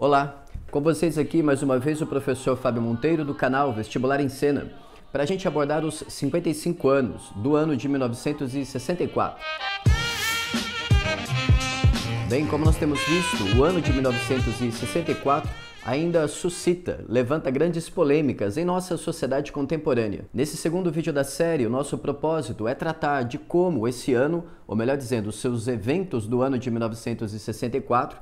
Olá, com vocês aqui mais uma vez o professor Fábio Monteiro do canal Vestibular em Cena, para a gente abordar os 55 anos do ano de 1964. Bem, como nós temos visto, o ano de 1964 ainda suscita, levanta grandes polêmicas em nossa sociedade contemporânea. Nesse segundo vídeo da série, o nosso propósito é tratar de como esse ano, ou melhor dizendo, os seus eventos do ano de 1964,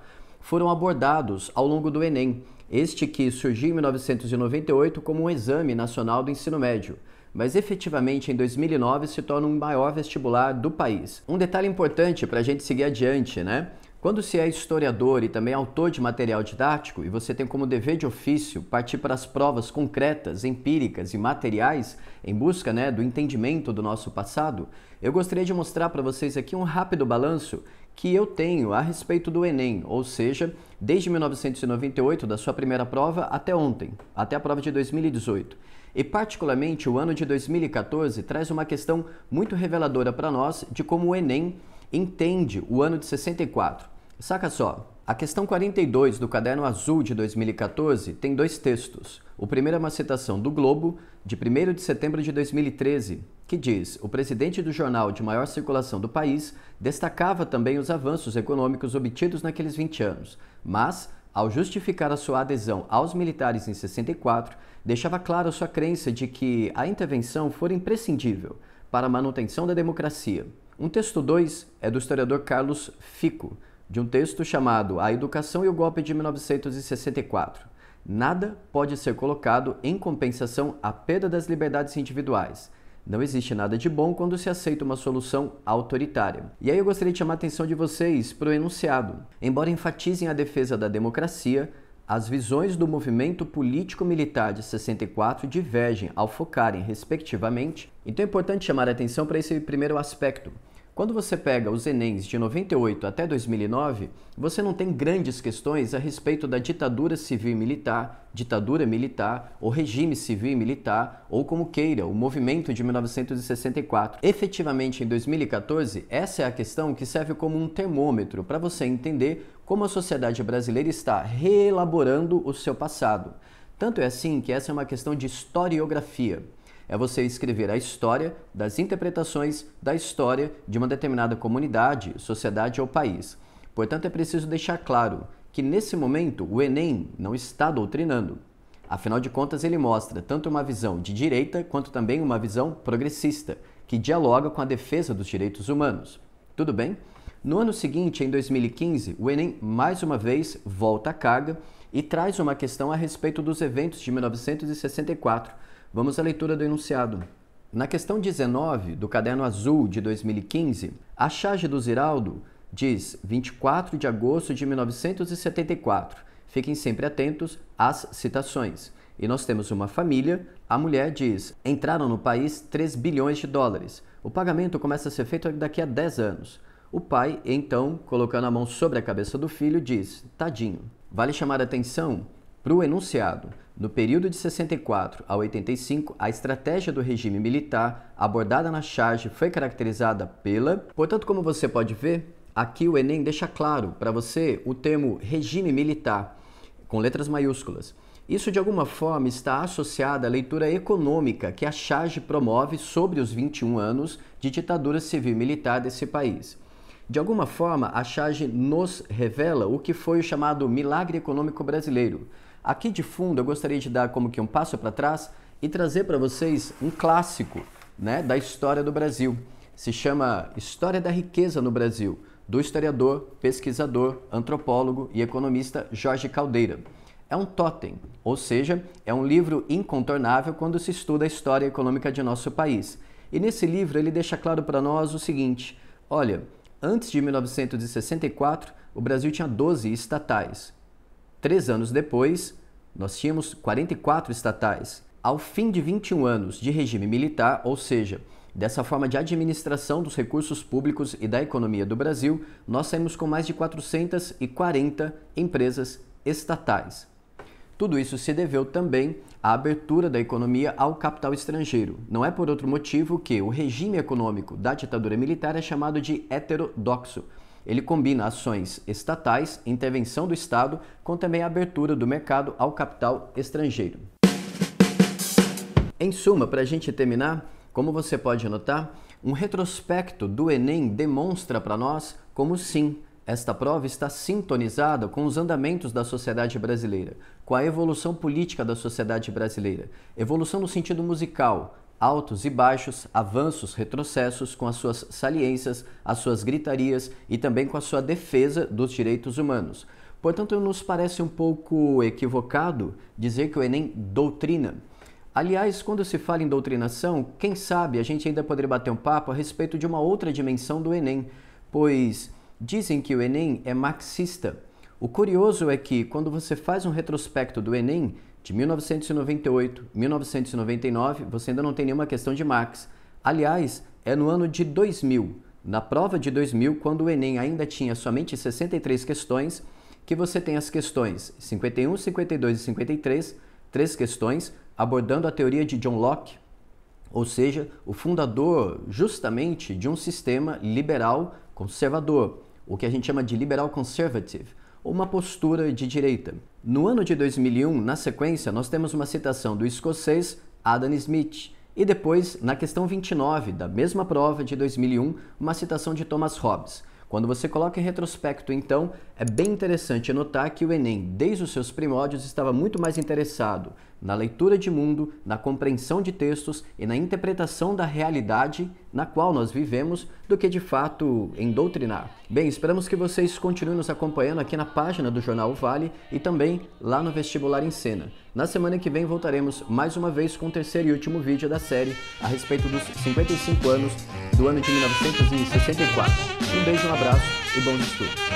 foram abordados ao longo do Enem, este que surgiu em 1998 como um exame nacional do ensino médio, mas efetivamente em 2009 se torna o um maior vestibular do país. Um detalhe importante para a gente seguir adiante, né? Quando se é historiador e também autor de material didático e você tem como dever de ofício partir para as provas concretas, empíricas e materiais em busca né, do entendimento do nosso passado, eu gostaria de mostrar para vocês aqui um rápido balanço que eu tenho a respeito do Enem, ou seja, desde 1998, da sua primeira prova, até ontem, até a prova de 2018. E, particularmente, o ano de 2014 traz uma questão muito reveladora para nós de como o Enem entende o ano de 64. Saca só, a questão 42 do Caderno Azul de 2014 tem dois textos. O primeiro é uma citação do Globo, de 1 de setembro de 2013, que diz: O presidente do jornal de maior circulação do país destacava também os avanços econômicos obtidos naqueles 20 anos, mas, ao justificar a sua adesão aos militares em 64, deixava clara sua crença de que a intervenção fora imprescindível para a manutenção da democracia. Um texto 2 é do historiador Carlos Fico, de um texto chamado A Educação e o Golpe de 1964. Nada pode ser colocado em compensação à perda das liberdades individuais. Não existe nada de bom quando se aceita uma solução autoritária. E aí eu gostaria de chamar a atenção de vocês para o enunciado. Embora enfatizem a defesa da democracia, as visões do movimento político-militar de 64 divergem ao focarem, respectivamente, então é importante chamar a atenção para esse primeiro aspecto. Quando você pega os Enems de 98 até 2009, você não tem grandes questões a respeito da ditadura civil e militar, ditadura militar, ou regime civil e militar, ou como queira, o movimento de 1964. Efetivamente, em 2014, essa é a questão que serve como um termômetro para você entender como a sociedade brasileira está reelaborando o seu passado. Tanto é assim que essa é uma questão de historiografia é você escrever a história das interpretações da história de uma determinada comunidade, sociedade ou país. Portanto, é preciso deixar claro que nesse momento o Enem não está doutrinando. Afinal de contas, ele mostra tanto uma visão de direita quanto também uma visão progressista, que dialoga com a defesa dos direitos humanos. Tudo bem? No ano seguinte, em 2015, o Enem mais uma vez volta à carga e traz uma questão a respeito dos eventos de 1964, Vamos à leitura do enunciado. Na questão 19 do Caderno Azul de 2015, a charge do Ziraldo diz 24 de agosto de 1974. Fiquem sempre atentos às citações. E nós temos uma família, a mulher diz: entraram no país 3 bilhões de dólares. O pagamento começa a ser feito daqui a 10 anos. O pai, então, colocando a mão sobre a cabeça do filho, diz: Tadinho. Vale chamar a atenção para o enunciado, no período de 64 a 85, a estratégia do regime militar abordada na charge foi caracterizada pela. Portanto, como você pode ver, aqui o Enem deixa claro para você o termo regime militar, com letras maiúsculas. Isso de alguma forma está associado à leitura econômica que a charge promove sobre os 21 anos de ditadura civil-militar desse país. De alguma forma, a charge nos revela o que foi o chamado milagre econômico brasileiro, Aqui de fundo eu gostaria de dar como que um passo para trás e trazer para vocês um clássico né, da história do Brasil. Se chama História da Riqueza no Brasil, do historiador, pesquisador, antropólogo e economista Jorge Caldeira. É um totem, ou seja, é um livro incontornável quando se estuda a história econômica de nosso país. E nesse livro ele deixa claro para nós o seguinte: olha, antes de 1964, o Brasil tinha 12 estatais. Três anos depois, nós tínhamos 44 estatais. Ao fim de 21 anos de regime militar, ou seja, dessa forma de administração dos recursos públicos e da economia do Brasil, nós saímos com mais de 440 empresas estatais. Tudo isso se deveu também à abertura da economia ao capital estrangeiro. Não é por outro motivo que o regime econômico da ditadura militar é chamado de heterodoxo ele combina ações estatais, intervenção do Estado, com também a abertura do mercado ao capital estrangeiro. Em suma, para a gente terminar, como você pode notar, um retrospecto do Enem demonstra para nós como sim, esta prova está sintonizada com os andamentos da sociedade brasileira, com a evolução política da sociedade brasileira, evolução no sentido musical, altos e baixos, avanços, retrocessos, com as suas saliências, as suas gritarias e também com a sua defesa dos direitos humanos. Portanto, nos parece um pouco equivocado dizer que o Enem doutrina. Aliás, quando se fala em doutrinação, quem sabe a gente ainda poderia bater um papo a respeito de uma outra dimensão do Enem, pois dizem que o Enem é marxista. O curioso é que, quando você faz um retrospecto do Enem, de 1998, 1999, você ainda não tem nenhuma questão de Marx. Aliás, é no ano de 2000, na prova de 2000, quando o Enem ainda tinha somente 63 questões, que você tem as questões 51, 52 e 53, três questões abordando a teoria de John Locke, ou seja, o fundador justamente de um sistema liberal conservador, o que a gente chama de liberal conservative uma postura de direita. No ano de 2001, na sequência, nós temos uma citação do escocês Adam Smith. E depois, na questão 29 da mesma prova de 2001, uma citação de Thomas Hobbes. Quando você coloca em retrospecto, então, é bem interessante notar que o Enem, desde os seus primórdios, estava muito mais interessado na leitura de mundo, na compreensão de textos e na interpretação da realidade na qual nós vivemos, do que de fato em doutrinar. Bem, esperamos que vocês continuem nos acompanhando aqui na página do Jornal Vale e também lá no Vestibular em Cena. Na semana que vem voltaremos mais uma vez com o terceiro e último vídeo da série a respeito dos 55 anos do ano de 1964. Um beijo, um abraço e bom estudo.